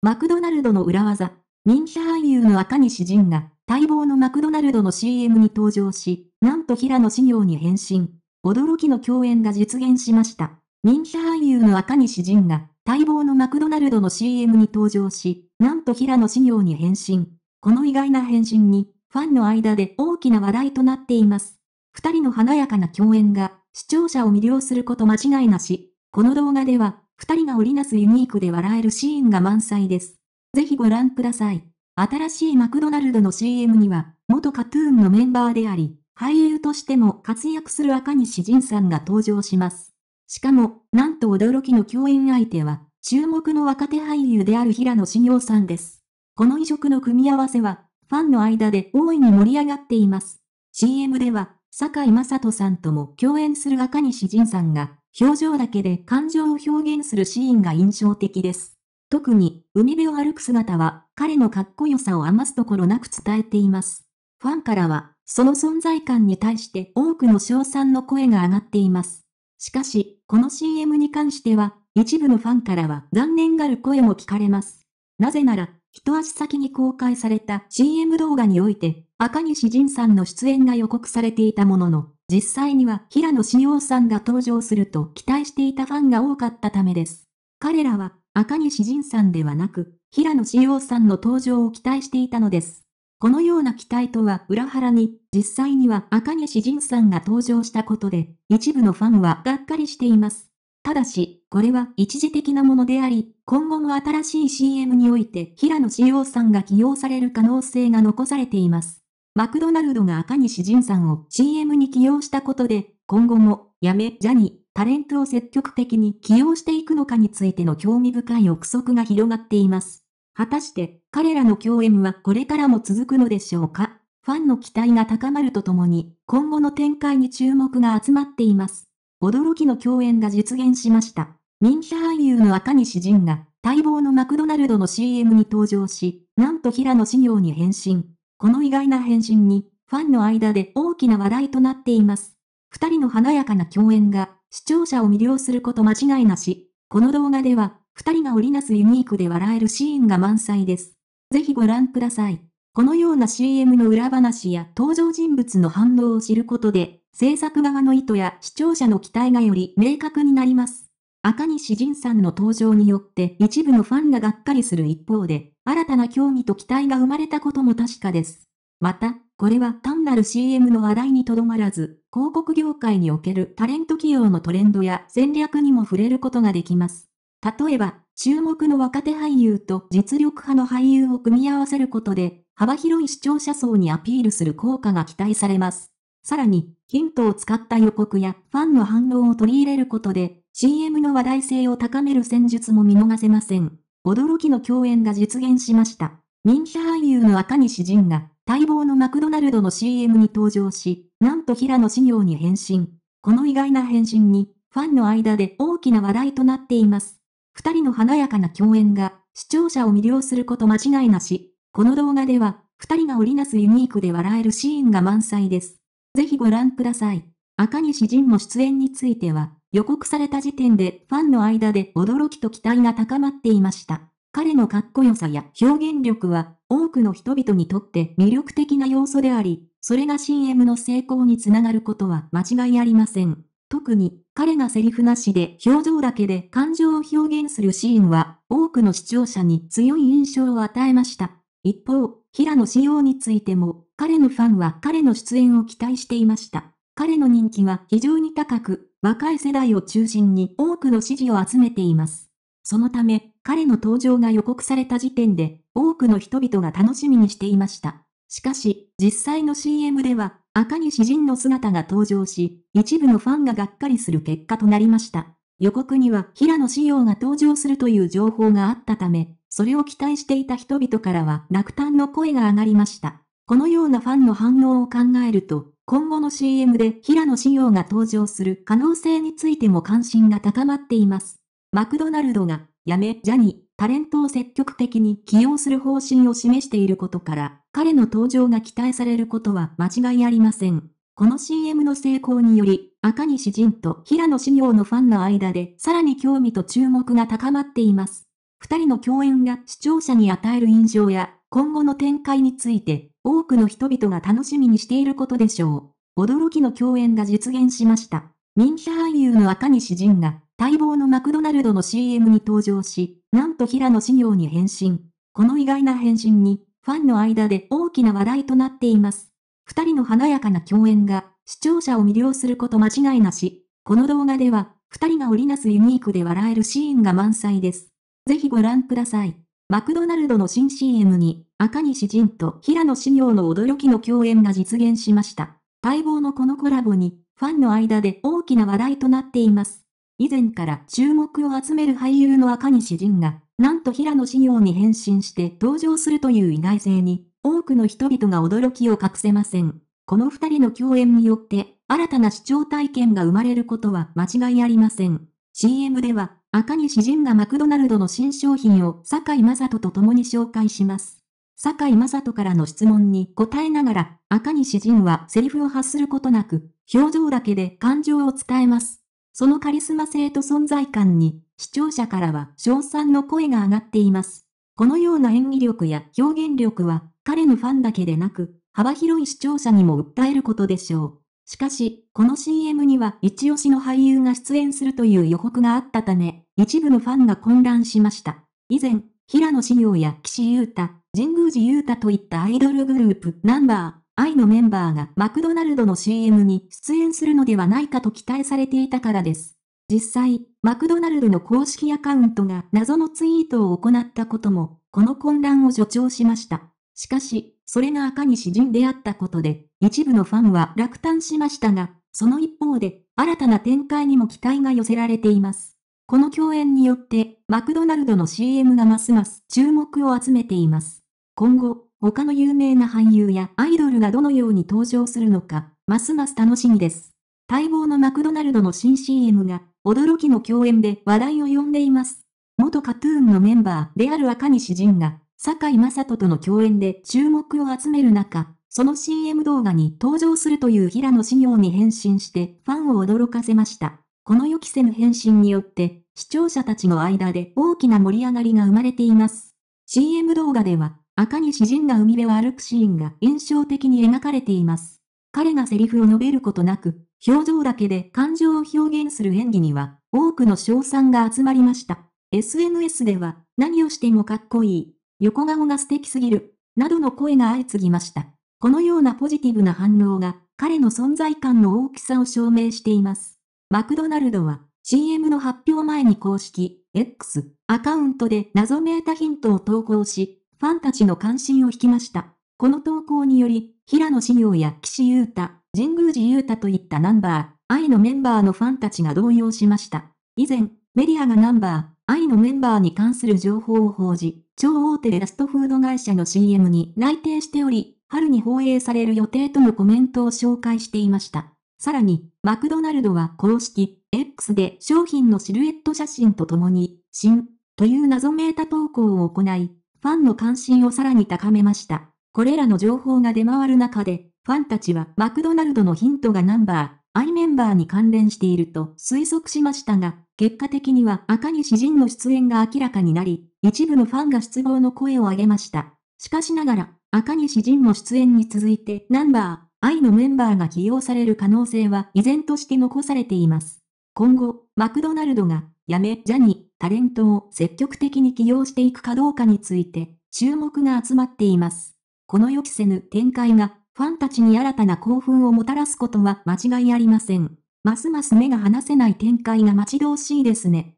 マクドナルドの裏技、人気俳優の赤西仁が、待望のマクドナルドの CM に登場し、なんと平野紫耀に変身。驚きの共演が実現しました。人気俳優の赤西仁が、待望のマクドナルドの CM に登場し、なんと平野紫耀に変身。この意外な変身に、ファンの間で大きな話題となっています。二人の華やかな共演が、視聴者を魅了すること間違いなし。この動画では、二人が織りなすユニークで笑えるシーンが満載です。ぜひご覧ください。新しいマクドナルドの CM には、元カトゥーンのメンバーであり、俳優としても活躍する赤西仁さんが登場します。しかも、なんと驚きの共演相手は、注目の若手俳優である平野志陽さんです。この異色の組み合わせは、ファンの間で大いに盛り上がっています。CM では、坂井雅人さんとも共演する赤西仁さんが、表情だけで感情を表現するシーンが印象的です。特に、海辺を歩く姿は、彼のかっこよさを余すところなく伝えています。ファンからは、その存在感に対して多くの称賛の声が上がっています。しかし、この CM に関しては、一部のファンからは残念がる声も聞かれます。なぜなら、一足先に公開された CM 動画において、赤西仁さんの出演が予告されていたものの、実際には平野紫耀さんが登場すると期待していたファンが多かったためです。彼らは赤西仁さんではなく、平野紫耀さんの登場を期待していたのです。このような期待とは裏腹に、実際には赤西仁さんが登場したことで、一部のファンはがっかりしています。ただし、これは一時的なものであり、今後も新しい CM において平野紫耀さんが起用される可能性が残されています。マクドナルドが赤西仁さんを CM に起用したことで、今後も、やめ、ジャニー、タレントを積極的に起用していくのかについての興味深い憶測が広がっています。果たして彼らの共演はこれからも続くのでしょうかファンの期待が高まるとともに今後の展開に注目が集まっています。驚きの共演が実現しました。人気俳優の赤西仁が待望のマクドナルドの CM に登場し、なんと平野紫耀に変身。この意外な返信に、ファンの間で大きな話題となっています。二人の華やかな共演が、視聴者を魅了すること間違いなし。この動画では、二人が織りなすユニークで笑えるシーンが満載です。ぜひご覧ください。このような CM の裏話や登場人物の反応を知ることで、制作側の意図や視聴者の期待がより明確になります。赤西仁さんの登場によって一部のファンががっかりする一方で、新たな競技と期待が生まれたことも確かです。また、これは単なる CM の話題にとどまらず、広告業界におけるタレント起用のトレンドや戦略にも触れることができます。例えば、注目の若手俳優と実力派の俳優を組み合わせることで、幅広い視聴者層にアピールする効果が期待されます。さらに、ヒントを使った予告やファンの反応を取り入れることで、CM の話題性を高める戦術も見逃せません。驚きの共演が実現しました。人気俳優の赤西仁が、待望のマクドナルドの CM に登場し、なんと平野紫耀に変身。この意外な変身に、ファンの間で大きな話題となっています。二人の華やかな共演が、視聴者を魅了すること間違いなし。この動画では、二人が織りなすユニークで笑えるシーンが満載です。ぜひご覧ください。赤西仁も出演については、予告された時点でファンの間で驚きと期待が高まっていました。彼のかっこよさや表現力は多くの人々にとって魅力的な要素であり、それが CM の成功につながることは間違いありません。特に彼がセリフなしで表情だけで感情を表現するシーンは多くの視聴者に強い印象を与えました。一方、平野仕様についても彼のファンは彼の出演を期待していました。彼の人気は非常に高く、若い世代を中心に多くの支持を集めています。そのため、彼の登場が予告された時点で、多くの人々が楽しみにしていました。しかし、実際の CM では、赤西人の姿が登場し、一部のファンががっかりする結果となりました。予告には平野紫耀が登場するという情報があったため、それを期待していた人々からは落胆の声が上がりました。このようなファンの反応を考えると、今後の CM で平野紫耀が登場する可能性についても関心が高まっています。マクドナルドが、やめ、ジャニー、タレントを積極的に起用する方針を示していることから、彼の登場が期待されることは間違いありません。この CM の成功により、赤西仁と平野紫耀のファンの間でさらに興味と注目が高まっています。二人の共演が視聴者に与える印象や今後の展開について多くの人々が楽しみにしていることでしょう。驚きの共演が実現しました。人気俳優の赤西仁が、待望のマクドナルドの CM に登場し、なんと平野紫耀に変身。この意外な変身に、ファンの間で大きな話題となっています。二人の華やかな共演が、視聴者を魅了すること間違いなし。この動画では、二人が織りなすユニークで笑えるシーンが満載です。ぜひご覧ください。マクドナルドの新 CM に、赤西仁と平野紫耀の驚きの共演が実現しました。待望のこのコラボに、ファンの間で大きな話題となっています。以前から注目を集める俳優の赤西仁が、なんと平野紫耀に変身して登場するという意外性に、多くの人々が驚きを隠せません。この二人の共演によって、新たな視聴体験が生まれることは間違いありません。CM では、赤西仁がマクドナルドの新商品を堺雅人と共に紹介します。堺雅人からの質問に答えながら、赤西仁はセリフを発することなく、表情だけで感情を伝えます。そのカリスマ性と存在感に、視聴者からは称賛の声が上がっています。このような演技力や表現力は、彼のファンだけでなく、幅広い視聴者にも訴えることでしょう。しかし、この CM には一押しの俳優が出演するという予告があったため、一部のファンが混乱しました。以前、平野紫耀や岸優太、神宮寺優太といったアイドルグループ、ナンバー、愛のメンバーがマクドナルドの CM に出演するのではないかと期待されていたからです。実際、マクドナルドの公式アカウントが謎のツイートを行ったことも、この混乱を助長しました。しかし、それが赤西仁であったことで、一部のファンは落胆しましたが、その一方で、新たな展開にも期待が寄せられています。この共演によって、マクドナルドの CM がますます注目を集めています。今後、他の有名な俳優やアイドルがどのように登場するのか、ますます楽しみです。待望のマクドナルドの新 CM が、驚きの共演で話題を呼んでいます。元カトゥーンのメンバーである赤西仁が、坂井雅人との共演で注目を集める中、その CM 動画に登場するという平野紫耀に変身してファンを驚かせました。この予期せぬ変身によって、視聴者たちの間で大きな盛り上がりが生まれています。CM 動画では、赤に詩人が海辺を歩くシーンが印象的に描かれています。彼がセリフを述べることなく、表情だけで感情を表現する演技には、多くの賞賛が集まりました。SNS では、何をしてもかっこいい、横顔が素敵すぎる、などの声が相次ぎました。このようなポジティブな反応が彼の存在感の大きさを証明しています。マクドナルドは CM の発表前に公式 X アカウントで謎めいたヒントを投稿し、ファンたちの関心を引きました。この投稿により、平野志陽や岸優太、神宮寺優太といったナンバー、愛のメンバーのファンたちが動揺しました。以前、メディアがナンバー、愛のメンバーに関する情報を報じ、超大手でラストフード会社の CM に内定しており、春に放映される予定とのコメントを紹介していました。さらに、マクドナルドは公式 X で商品のシルエット写真とともに、新という謎めいた投稿を行い、ファンの関心をさらに高めました。これらの情報が出回る中で、ファンたちはマクドナルドのヒントがナンバー、アイメンバーに関連していると推測しましたが、結果的には赤に詩人の出演が明らかになり、一部のファンが失望の声を上げました。しかしながら、赤西仁も出演に続いてナンバー、愛のメンバーが起用される可能性は依然として残されています。今後、マクドナルドが、やめ、ジャニ、タレントを積極的に起用していくかどうかについて、注目が集まっています。この予期せぬ展開が、ファンたちに新たな興奮をもたらすことは間違いありません。ますます目が離せない展開が待ち遠しいですね。